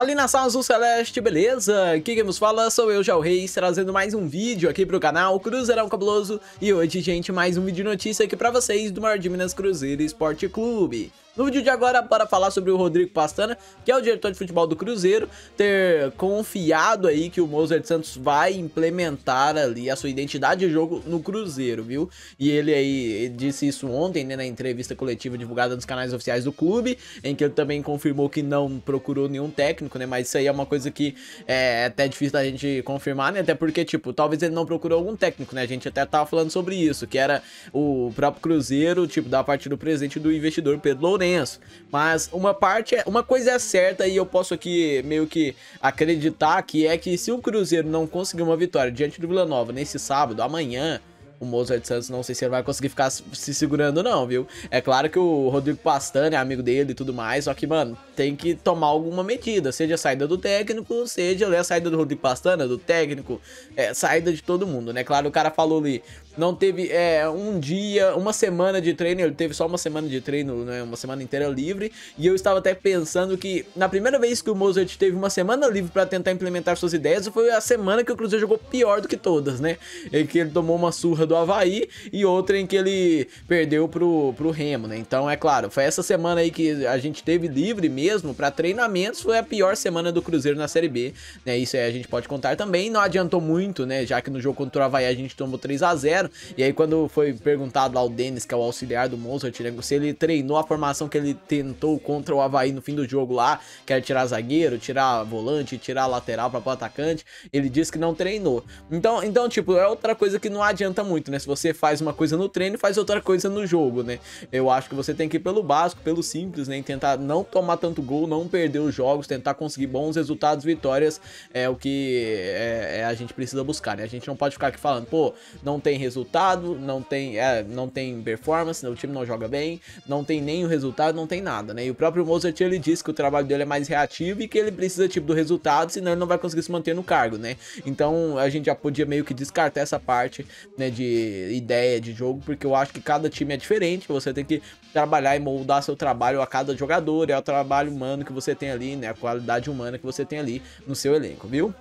Ali na sala azul celeste, beleza? Aqui quem nos fala sou eu, Jal Reis, trazendo mais um vídeo aqui pro canal Cruzeirão Cabuloso E hoje, gente, mais um vídeo de notícia aqui pra vocês do Maior de Minas Cruzeiro Esporte Clube no vídeo de agora, para falar sobre o Rodrigo Pastana, que é o diretor de futebol do Cruzeiro, ter confiado aí que o Mozart Santos vai implementar ali a sua identidade de jogo no Cruzeiro, viu? E ele aí disse isso ontem, né, na entrevista coletiva divulgada nos canais oficiais do clube, em que ele também confirmou que não procurou nenhum técnico, né? Mas isso aí é uma coisa que é, é até difícil da gente confirmar, né? Até porque, tipo, talvez ele não procurou algum técnico, né? A gente até tava falando sobre isso, que era o próprio Cruzeiro, tipo, da parte do presidente do investidor Pedro Lourenço, imenso. Mas uma parte, é, uma coisa é certa e eu posso aqui meio que acreditar que é que se o Cruzeiro não conseguir uma vitória diante do Vila Nova nesse sábado, amanhã, o Mozart Santos, não sei se ele vai conseguir ficar se segurando não, viu? É claro que o Rodrigo Pastana é amigo dele e tudo mais, só que, mano, tem que tomar alguma medida, seja a saída do técnico, seja a saída do Rodrigo Pastana, do técnico, é, saída de todo mundo, né? Claro, o cara falou ali, não teve é, um dia, uma semana de treino, ele teve só uma semana de treino, né? Uma semana inteira livre, e eu estava até pensando que na primeira vez que o Mozart teve uma semana livre para tentar implementar suas ideias, foi a semana que o Cruzeiro jogou pior do que todas, né? E que ele tomou uma surra do Havaí e outra em que ele perdeu pro, pro Remo, né? Então, é claro, foi essa semana aí que a gente teve livre mesmo para treinamentos, foi a pior semana do Cruzeiro na Série B, né? Isso aí a gente pode contar também, não adiantou muito, né? Já que no jogo contra o Havaí a gente tomou 3 a 0 e aí quando foi perguntado lá o Denis, que é o auxiliar do Mozart, né? Se ele treinou a formação que ele tentou contra o Havaí no fim do jogo lá, que era tirar zagueiro, tirar volante, tirar lateral para o atacante, ele disse que não treinou. Então, então, tipo, é outra coisa que não adianta muito muito, né? Se você faz uma coisa no treino faz outra coisa no jogo, né? Eu acho que você tem que ir pelo básico, pelo simples, né? E tentar não tomar tanto gol, não perder os jogos, tentar conseguir bons resultados, vitórias, é o que é, é, a gente precisa buscar, né? A gente não pode ficar aqui falando, pô, não tem resultado, não tem, é, não tem performance, o time não joga bem, não tem nem o resultado, não tem nada, né? E o próprio Mozart, ele disse que o trabalho dele é mais reativo e que ele precisa, tipo, do resultado, senão ele não vai conseguir se manter no cargo, né? Então, a gente já podia meio que descartar essa parte, né, de ideia de jogo, porque eu acho que cada time é diferente, você tem que trabalhar e moldar seu trabalho a cada jogador, é o trabalho humano que você tem ali, né? A qualidade humana que você tem ali no seu elenco, viu?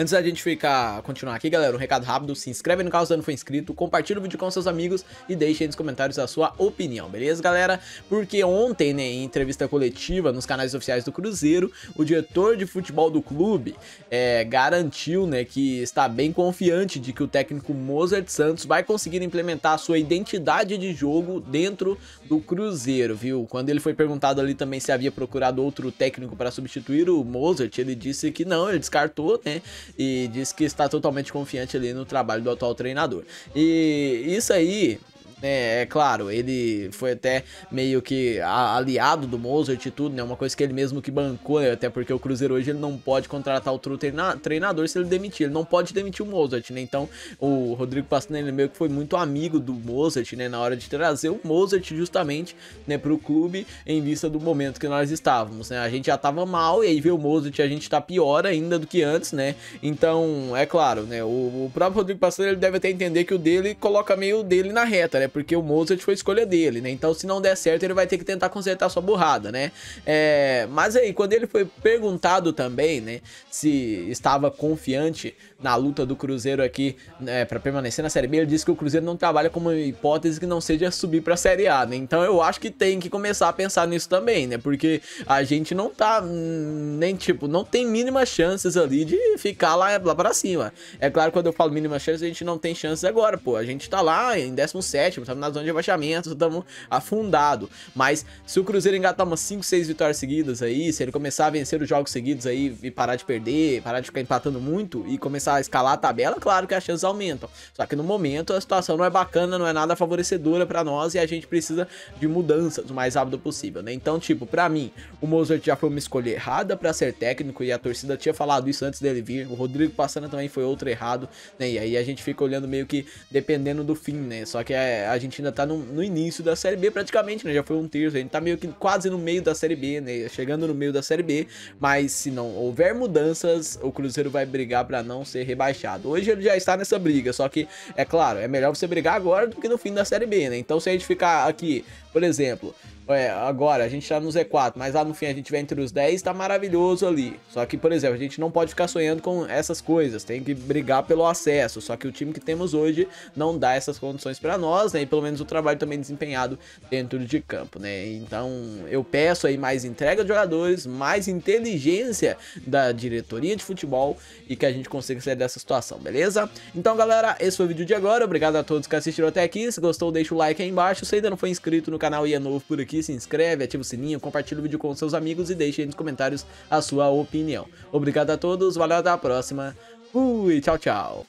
Antes da gente ficar, continuar aqui, galera, um recado rápido. Se inscreve no canal se não for inscrito, compartilha o vídeo com seus amigos e deixe aí nos comentários a sua opinião, beleza, galera? Porque ontem, né, em entrevista coletiva nos canais oficiais do Cruzeiro, o diretor de futebol do clube é, garantiu, né, que está bem confiante de que o técnico Mozart Santos vai conseguir implementar a sua identidade de jogo dentro do Cruzeiro, viu? Quando ele foi perguntado ali também se havia procurado outro técnico para substituir o Mozart, ele disse que não, ele descartou, né? e diz que está totalmente confiante ali no trabalho do atual treinador. E isso aí né? É claro, ele foi até meio que aliado do Mozart e tudo, né? Uma coisa que ele mesmo que bancou, né? Até porque o Cruzeiro hoje ele não pode contratar outro treinador se ele demitir. Ele não pode demitir o Mozart, né? Então o Rodrigo Passanelli meio que foi muito amigo do Mozart, né? Na hora de trazer o Mozart justamente, né? Pro clube em vista do momento que nós estávamos, né? A gente já tava mal e aí veio o Mozart e a gente tá pior ainda do que antes, né? Então, é claro, né? O, o próprio Rodrigo Passanelli deve até entender que o dele coloca meio dele na reta, né? porque o Mozart foi escolha dele, né? Então se não der certo, ele vai ter que tentar consertar sua burrada, né? É, mas aí, quando ele foi perguntado também, né, se estava confiante na luta do Cruzeiro aqui né, para permanecer na Série B, ele disse que o Cruzeiro não trabalha como hipótese que não seja subir para a Série A, né? Então eu acho que tem que começar a pensar nisso também, né? Porque a gente não tá hum, nem tipo, não tem mínimas chances ali de ficar lá, lá para cima. É claro, quando eu falo mínimas chances, a gente não tem chances agora, pô. A gente tá lá em 17, estamos na zona de abaixamento, estamos afundado. Mas se o Cruzeiro engatar umas 5, 6 vitórias seguidas aí, se ele começar a vencer os jogos seguidos aí e parar de perder, parar de ficar empatando muito e começar começar a escalar a tabela, claro que as chances aumentam. Só que no momento a situação não é bacana, não é nada favorecedora para nós e a gente precisa de mudanças o mais rápido possível, né? Então, tipo, para mim, o Mozart já foi uma escolha errada para ser técnico e a torcida tinha falado isso antes dele vir. O Rodrigo Passana também foi outro errado, né? E aí a gente fica olhando meio que dependendo do fim, né? Só que é, a, gente ainda tá no, no, início da Série B praticamente, né? Já foi um terço, a gente tá meio que quase no meio da Série B, né? Chegando no meio da Série B, mas se não houver mudanças, o Cruzeiro vai brigar para não ser ser rebaixado. Hoje ele já está nessa briga, só que, é claro, é melhor você brigar agora do que no fim da Série B, né? Então se a gente ficar aqui por exemplo, é, agora a gente está no Z4, mas lá no fim a gente vai entre os 10, está maravilhoso ali. Só que, por exemplo, a gente não pode ficar sonhando com essas coisas, tem que brigar pelo acesso. Só que o time que temos hoje não dá essas condições para nós, né? E pelo menos o trabalho também desempenhado dentro de campo, né? Então eu peço aí mais entrega de jogadores, mais inteligência da diretoria de futebol e que a gente consiga sair dessa situação, beleza? Então, galera, esse foi o vídeo de agora. Obrigado a todos que assistiram até aqui. Se gostou, deixa o like aí embaixo. Se ainda não foi inscrito no canal, canal e é novo por aqui, se inscreve, ativa o sininho, compartilha o vídeo com seus amigos e deixe aí nos comentários a sua opinião. Obrigado a todos, valeu, até a próxima, fui, tchau, tchau.